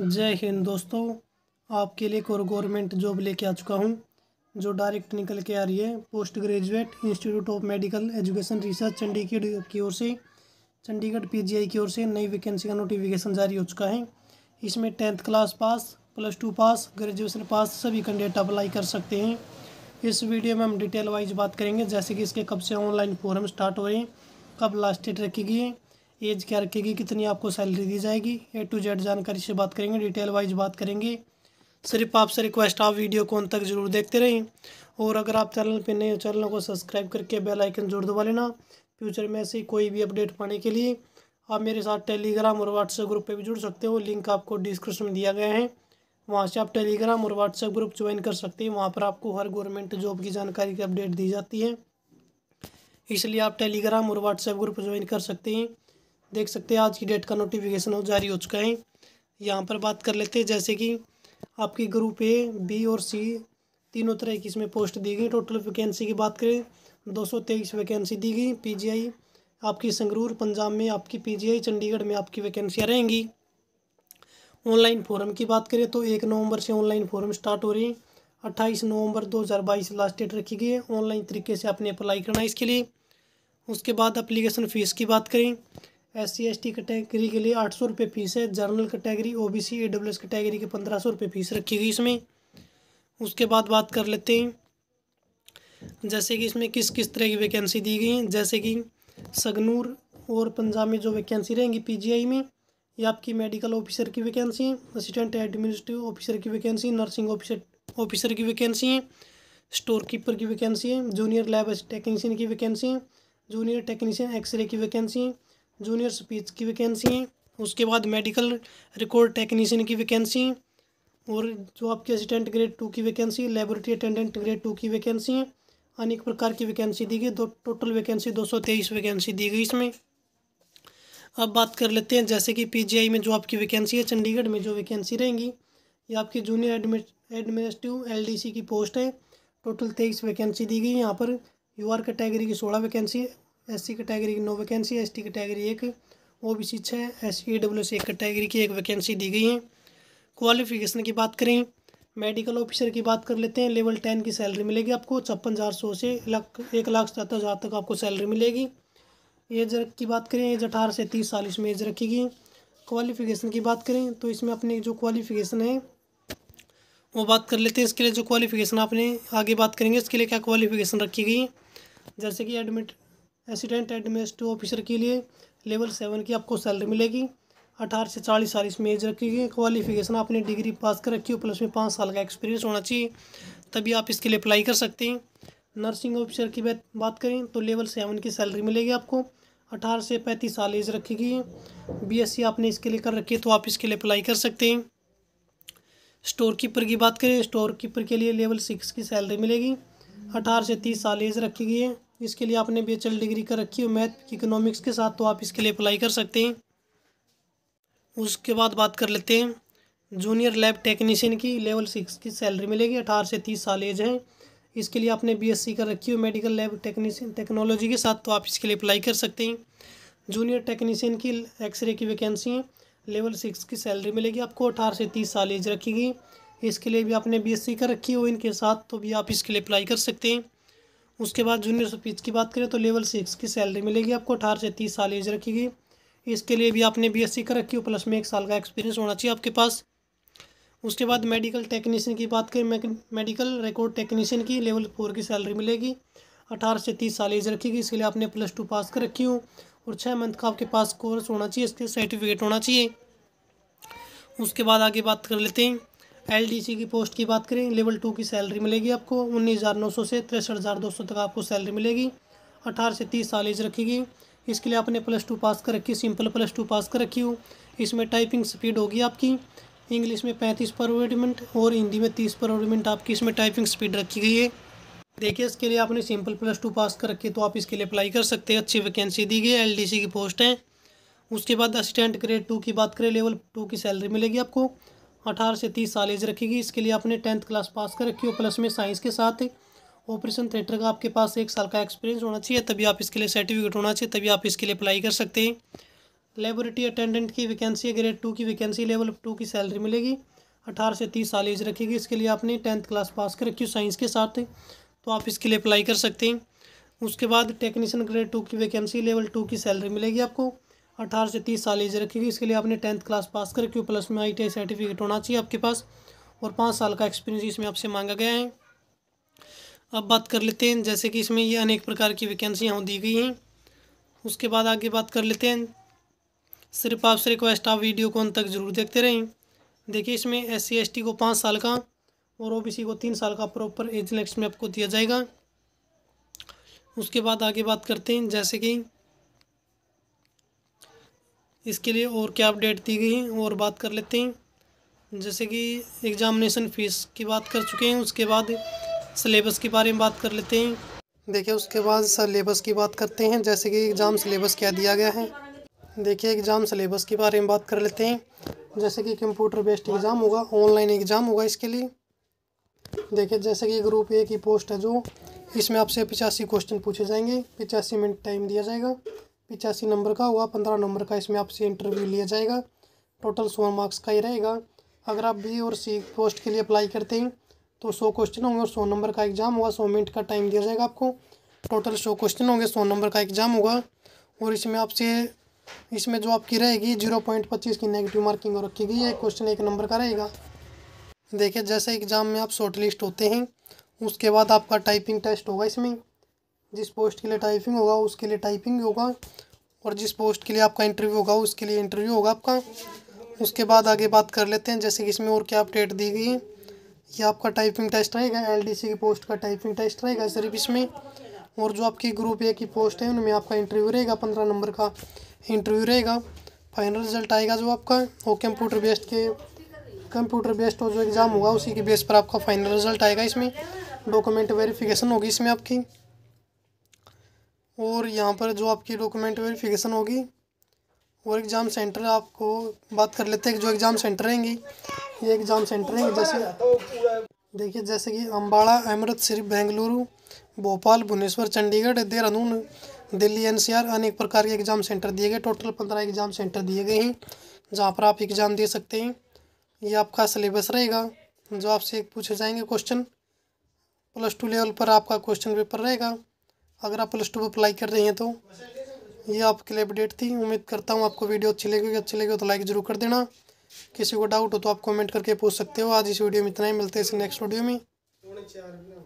जय हिंद दोस्तों आपके लिए एक और गवर्नमेंट जॉब लेके आ चुका हूँ जो डायरेक्ट निकल के आ रही है post graduate institute of medical education research Chandigarh की ओर से चंडीगढ़ पीजीआई की ओर से नई वैकेंसी का नोटिफिकेशन जारी हो चुका है इसमें tenth class pass plus two pass graduation pass सभी कैंडिडेट अप्लाई कर सकते हैं इस वीडियो में हम डिटेल वाइज बात करेंगे जैसे कि इसके कब से ऑनलाइन फॉर्म स्टार्ट हो रहे हैं कब लास्ट डेट रखी गई है एज क्या रखेगी कितनी आपको सैलरी दी जाएगी ए टू जेड जानकारी से बात करेंगे डिटेल वाइज बात करेंगे सिर्फ आपसे रिक्वेस्ट आप वीडियो को अंत तक जरूर देखते रहें और अगर आप चैनल पर नए चैनल को सब्सक्राइब करके बेल आइकन जरूर दबा लेना फ्यूचर में ऐसी कोई भी अपडेट पाने के लिए आप मेरे साथ टेलीग्राम और व्हाट्सएप ग्रुप पर भी जुड़ सकते हो लिंक आपको डिस्क्रिप्शन में दिया गया है वहाँ से आप टेलीग्राम और व्हाट्सएप ग्रुप ज्वाइन कर सकते हैं वहाँ पर आपको हर गवर्नमेंट जॉब की जानकारी की अपडेट दी जाती है इसलिए आप टेलीग्राम और व्हाट्सएप ग्रुप ज्वाइन कर सकते हैं देख सकते हैं आज की डेट का नोटिफिकेशन जारी हो चुका है यहाँ पर बात कर लेते हैं जैसे कि आपकी ग्रुप ए बी और सी तीनों तरह की इसमें पोस्ट दी गई टोटल वैकेंसी की बात करें दो सौ तेईस वैकेंसी दी गई पीजीआई आपकी संगरूर पंजाब में आपकी पीजीआई चंडीगढ़ में आपकी वैकेंसियाँ रहेंगी ऑनलाइन फॉरम की बात करें तो एक नवंबर से ऑनलाइन फॉर्म स्टार्ट हो रही है अट्ठाईस नवंबर 2022 लास्ट डेट रखी गई है ऑनलाइन तरीके से आपने अप्लाई करना है इसके लिए उसके बाद अप्लीकेशन फ़ीस की बात करें S C S T category के लिए आठ सौ रुपये फ़ीस है general category O B C E W S category के पंद्रह सौ रुपये फ़ीस रखी गई इसमें उसके बाद बात कर लेते हैं जैसे कि इसमें किस किस तरह की वैकेंसी दी गई हैं जैसे कि सगनूर और पंजाब में जो वैकेंसी रहेंगी पीजीआई में या आपकी मेडिकल ऑफिसर की वैकेंसी हैं असिस्टेंट एडमिनिस्ट्रेटिव ऑफिसर की वैकेंसी नर्सिंग ऑफिसर ऑफिसर की वैकेंसी हैं स्टोर कीपर की वैकेंसी है जूनियर लैब टेक्नीशियन की वैकेंसी है जूनियर टेक्नीशियन एक्सरे की वैकेंसी है जूनियर स्पीच की वैकेंसी हैं उसके बाद मेडिकल रिकॉर्ड टेक्नीशियन की वैकेंसी हैं और जो आपकी असिस्टेंट ग्रेड टू की vacancy laboratory attendant grade two की वैकेंसी हैं अनेक प्रकार की वैकेंसी दी गई दो टोटल वैकेंसी दो सौ तेईस वैकेंसी दी गई इसमें अब बात कर लेते हैं जैसे कि पीजीआई में जो आपकी वैकेंसी है चंडीगढ़ में जो वैकेंसी रहेंगी ये आपकी जूनियर एडमिनिस्ट्रेटिव एलडीसी की पोस्ट है टोटल तेईस वैकेंसी दी गई यहाँ पर यूआर कैटेगरी की सोलह वैकेंसी एस सी कैटेगरी की नौ वैकेंसी एस टी कैटेगरी एक ओ बी सी छः S E W C category की एक वैकेंसी दी गई है क्वालिफिकेशन की बात करें मेडिकल ऑफिसर की बात कर लेते हैं लेवल टेन की सैलरी मिलेगी आपको छप्पन हज़ार सौ से लाख एक लाख सतहत्तर हज़ार तक आपको सैलरी मिलेगी एज की बात करें एज अठारह से तीस साल इसमें एज रखी गई क्वालिफिकेशन की बात करें तो इसमें अपने जो क्वालिफिकेशन है वो बात कर लेते हैं इसके लिए जो क्वालिफिकेशन आपने आगे बात करेंगे इसके लिए क्या क्वालिफिकेशन रखी गई जैसे कि एडमिट असिस्टेंट एडमिनिस्ट्रेटिव ऑफिसर के लिए लेवल सेवन की आपको सैलरी मिलेगी अठारह से चालीस साल इसमें एज रखी गई क्वालिफिकेशन आपने डिग्री पास कर रखी हो प्लस में पाँच साल का एक्सपीरियंस होना चाहिए तभी आप इसके लिए अप्लाई कर सकते हैं नर्सिंग ऑफिसर की बात करें तो लेवल सेवन की सैलरी मिलेगी आपको अठारह से पैंतीस साल एज रखी गई है सी आपने इसके लिए कर रखी है तो आप इसके लिए अप्लाई कर सकते हैं स्टोर कीपर की बात करें स्टोर कीपर के लिए लेवल सिक्स की सैलरी मिलेगी अठारह से तीस साल एज रखी गई है इसके लिए आपने बी डिग्री कर रखी हो मैथ इकोनॉमिक्स के साथ तो आप इसके लिए अप्लाई कर सकते हैं उसके बाद बात कर लेते हैं जूनियर लैब टेक्नीशियन की लेवल सिक्स की सैलरी मिलेगी अठारह से तीस साल एज है इसके लिए आपने बीएससी कर रखी हो मेडिकल लैब टेक्नीशियन टेक्नोलॉजी के साथ तो आप इसके लिए अप्लाई कर सकते हैं जूनियर टेक्नीशियन की एक्सरे की वैकेंसी है लेवल सिक्स की सैलरी मिलेगी आपको अठारह से तीस साल एज रखी गई इसके लिए भी आपने बी कर रखी हो इनके साथ तो भी आप इसके लिए अप्लाई कर सकते हैं उसके बाद जूनियर स्पीच की बात करें तो लेवल सिक्स की सैलरी मिलेगी आपको अठारह से तीस साल एज रखेगी इसके लिए भी आपने बीएससी कर रखी हो प्लस में एक साल का एक्सपीरियंस होना चाहिए आपके पास उसके बाद मेडिकल टेक्नीशियन की बात करें मेडिकल रिकॉर्ड टेक्नीशियन की लेवल फोर की सैलरी मिलेगी अठारह से तीस साल एज रखी इसके लिए आपने प्लस टू पास कर रखी हो और छः मंथ का आपके पास कोर्स होना चाहिए इसके सर्टिफिकेट होना चाहिए उसके बाद आगे बात कर लेते हैं एलडीसी की पोस्ट की बात करें लेवल टू की सैलरी मिलेगी आपको उन्नीस हज़ार नौ सौ से तिरसठ हज़ार दो सौ तक आपको सैलरी मिलेगी अठारह से तीस साल एज रखेगी इसके लिए आपने प्लस टू पास कर रखी सिंपल प्लस टू पास कर रखी हो इसमें टाइपिंग स्पीड होगी आपकी इंग्लिश में पैंतीस पर मिनट और हिंदी में तीस पर मिनट आपकी इसमें टाइपिंग स्पीड रखी गई है देखिए इसके लिए आपने सिंपल प्लस टू पास कर रखी तो आप इसके लिए अप्लाई कर सकते हैं अच्छी वैकेंसी दी गई है एल की पोस्ट है उसके बाद असिस्टेंट ग्रेड टू की बात करें लेवल टू की सैलरी मिलेगी आपको अठारह से तीस साल एज रखेगी इसके लिए आपने टेंथ क्लास पास कर रखी हो प्लस में साइंस के साथ ऑपरेशन थिएटर का आपके पास एक साल का एक्सपीरियंस होना चाहिए तभी आप इसके लिए सर्टिफिकेट होना चाहिए तभी आप इसके लिए अप्लाई कर सकते हैं लेबोरेटरी अटेंडेंट की वैकेंसी ग्रेड टू की वैकेंसी लेवल टू की सैलरी मिलेगी अठारह से तीस साल एज रखेगी इसके लिए आपने टेंथ क्लास पास कर रखी हो साइंस के साथ तो आप इसके लिए अप्लाई कर सकते हैं उसके बाद टेक्नीशियन ग्रेड टू की वैकेंसी लेवल टू की सैलरी मिलेगी आपको अठारह से तीस साल एज हुई इसके लिए आपने टेंथ क्लास पास कर क्यू प्लस में आई सर्टिफिकेट होना चाहिए आपके पास और पाँच साल का एक्सपीरियंस इसमें आपसे मांगा गया है अब बात कर लेते हैं जैसे कि इसमें ये अनेक प्रकार की वैकेंसियाँ हो दी गई हैं उसके बाद आगे बात कर लेते हैं सिर्फ आपसे रिक्वेस्ट आप वीडियो को अंत तक जरूर देखते रहें देखिए इसमें एस सी को पाँच साल का और ओ को तीन साल का प्रॉपर एज नेक्स्ट में आपको दिया जाएगा उसके बाद आगे बात करते हैं जैसे कि इसके लिए और क्या अपडेट दी गई हैं और बात कर लेते हैं जैसे कि एग्ज़ामिनेशन फ़ीस की बात कर चुके हैं उसके बाद सिलेबस के बारे में बात कर लेते हैं देखिए उसके बाद सिलेबस की बात करते हैं जैसे कि एग्ज़ाम सिलेबस क्या दिया गया है देखिए एग्ज़ाम सिलेबस के बारे में बात कर लेते हैं जैसे कि कंप्यूटर बेस्ड एग्ज़ाम होगा ऑनलाइन एग्ज़ाम होगा इसके लिए देखिए जैसे कि ग्रुप ए की पोस्ट है जो इसमें आपसे पचासी क्वेश्चन पूछे जाएंगे पचासी मिनट टाइम दिया जाएगा पिचासी नंबर का हुआ पंद्रह नंबर का इसमें आपसे इंटरव्यू लिया जाएगा टोटल सौ मार्क्स का ही रहेगा अगर आप बी और सी पोस्ट के लिए अप्लाई करते हैं तो सौ क्वेश्चन होंगे और सौ नंबर का एग्ज़ाम होगा सौ मिनट का टाइम दिया जाएगा आपको टोटल सौ क्वेश्चन होंगे सौ नंबर का एग्ज़ाम होगा और इसमें आपसे इसमें जो आपकी रहेगी जीरो पॉइंट पच्चीस की नेगेटिव मार्किंग रखी गई है क्वेश्चन एक नंबर का रहेगा देखिए जैसे एग्ज़ाम में आप शॉर्ट लिस्ट होते हैं उसके बाद आपका टाइपिंग टेस्ट होगा इसमें जिस पोस्ट के लिए टाइपिंग होगा उसके लिए टाइपिंग होगा और जिस पोस्ट के लिए आपका इंटरव्यू होगा उसके लिए इंटरव्यू होगा आपका उसके बाद आगे बात कर लेते हैं जैसे कि इसमें और क्या अपडेट दी गई है ये आपका टाइपिंग टेस्ट रहेगा एलडीसी की पोस्ट का टाइपिंग टेस्ट रहेगा सिर्फ इसमें और जो आपकी ग्रुप ए की पोस्ट है उनमें आपका इंटरव्यू रहेगा पंद्रह नंबर का इंटरव्यू रहेगा फाइनल रिजल्ट आएगा जो आपका वो कंप्यूटर बेस्ड के कंप्यूटर बेस्ड और जो एग्ज़ाम होगा उसी के बेस पर आपका फाइनल रिजल्ट आएगा इसमें डॉक्यूमेंट वेरिफिकेशन होगी इसमें आपकी और यहाँ पर जो आपकी डॉक्यूमेंट वेरिफिकेशन होगी और एग्ज़ाम सेंटर आपको बात कर लेते हैं जो एग्ज़ाम सेंटर रहेंगी ये एग्ज़ाम सेंटर हैं जैसे देखिए जैसे कि अम्बाड़ा अमृतसर बेंगलुरु भोपाल भुवनेश्वर चंडीगढ़ देहरादून दिल्ली एनसीआर अनेक प्रकार के एग्ज़ाम सेंटर दिए गए टोटल पंद्रह एग्ज़ाम सेंटर दिए गए हैं जहाँ पर आप एग्ज़ाम दे सकते हैं ये आपका सिलेबस रहेगा जो आपसे पूछे जाएंगे क्वेश्चन प्लस टू लेवल पर आपका क्वेश्चन पेपर रहेगा अगर आप प्लस टू पर अप्लाई कर रही हैं तो ये आपके लिए अपडेट थी उम्मीद करता हूँ आपको वीडियो अच्छी लगेगी अच्छी लगे तो लाइक ज़रूर कर देना किसी को डाउट हो तो आप कमेंट करके पूछ सकते हो आज इस वीडियो में इतना ही मिलते हैं इस नेक्स्ट वीडियो में